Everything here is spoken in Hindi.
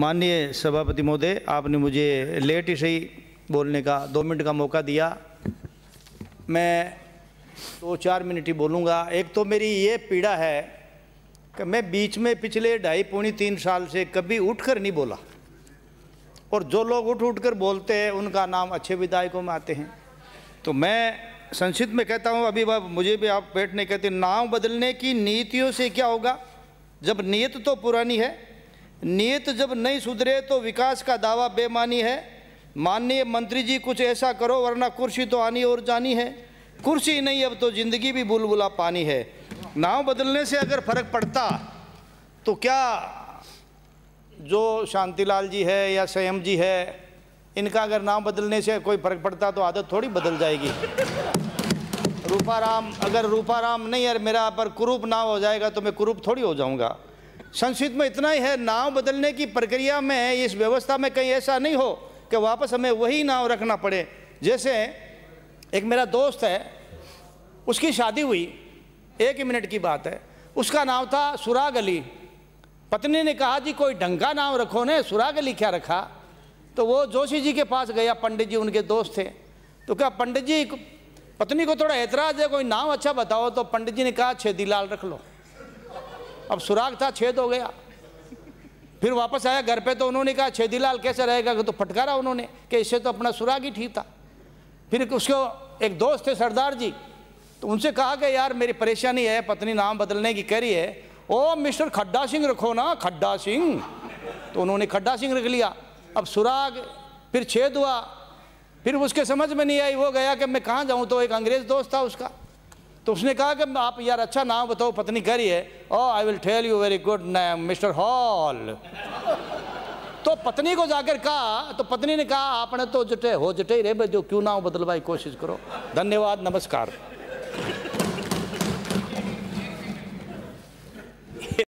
माननीय सभापति महोदय आपने मुझे लेट ही सही बोलने का दो मिनट का मौका दिया मैं दो चार मिनट ही बोलूँगा एक तो मेरी ये पीड़ा है कि मैं बीच में पिछले ढाई पौनी तीन साल से कभी उठकर नहीं बोला और जो लोग उठ उठ कर बोलते हैं उनका नाम अच्छे विधायकों में आते हैं तो मैं संसद में कहता हूँ अभी बाब मुझे भी आप बैठने कहते नाम बदलने की नीतियों से क्या होगा जब नीयत तो पुरानी है नीयत जब नहीं सुधरे तो विकास का दावा बेमानी है माननीय मंत्री जी कुछ ऐसा करो वरना कुर्सी तो आनी और जानी है कुर्सी नहीं अब तो ज़िंदगी भी बुलबुला पानी है नाव बदलने से अगर फर्क पड़ता तो क्या जो शांतिलाल जी है या संयम जी है इनका अगर नाम बदलने से कोई फर्क पड़ता तो आदत थोड़ी बदल जाएगी रूपाराम अगर रूपाराम नहीं यार मेरा पर कुरूप ना हो जाएगा तो मैं कुरूप थोड़ी हो जाऊंगा संस्कृत में इतना ही है नाव बदलने की प्रक्रिया में इस व्यवस्था में कहीं ऐसा नहीं हो कि वापस हमें वही नाव रखना पड़े जैसे एक मेरा दोस्त है उसकी शादी हुई एक ही मिनट की बात है उसका नाम था सुराग अली पत्नी ने कहा जी कोई ढंग का नाम रखो ने सुराग अली क्या रखा तो वो जोशी जी के पास गया पंडित जी उनके दोस्त थे तो क्या पंडित जी पत्नी को थोड़ा ऐतराज़ है कोई नाम अच्छा बताओ तो पंडित जी ने कहा छेदीलाल रख लो अब सुराग था छेद हो गया फिर वापस आया घर पे तो उन्होंने कहा छेदीलाल कैसे रहेगा तो फटकारा उन्होंने कि इससे तो अपना सुराग ही ठीक था फिर उसको एक दोस्त थे सरदार जी तो उनसे कहा कि यार मेरी परेशानी है पत्नी नाम बदलने की कह रही है ओ मिस्टर खड्डा सिंह रखो ना खड्डा सिंह तो उन्होंने खड्डा सिंह रख लिया अब सुराग फिर छेद हुआ फिर उसके समझ में नहीं आई वो गया कि मैं कहाँ जाऊँ तो एक अंग्रेज़ दोस्त था उसका तो उसने कहा कि आप यार अच्छा नाम बताओ पत्नी कह रही है oh I will tell you very good name mister Hall तो पत्नी को जाकर कहा तो पत्नी ने कहा आपने तो जटे हो जटे ही रहे जो क्यों ना हो बदलवाई कोशिश करो धन्यवाद नमस्कार